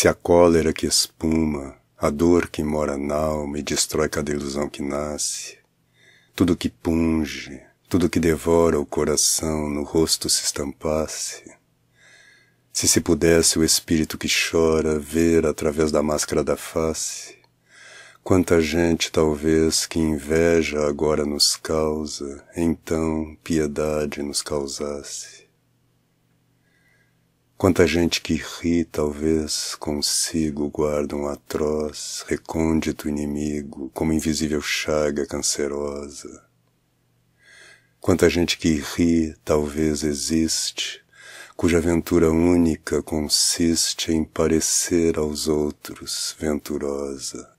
Se a cólera que espuma, a dor que mora na alma e destrói cada ilusão que nasce, tudo que punge, tudo que devora o coração no rosto se estampasse, se se pudesse o espírito que chora ver através da máscara da face, quanta gente talvez que inveja agora nos causa, então piedade nos causasse. Quanta gente que ri, talvez consigo guarda um atroz, recôndito inimigo, como invisível chaga cancerosa. Quanta gente que ri, talvez existe, cuja ventura única consiste em parecer aos outros venturosa.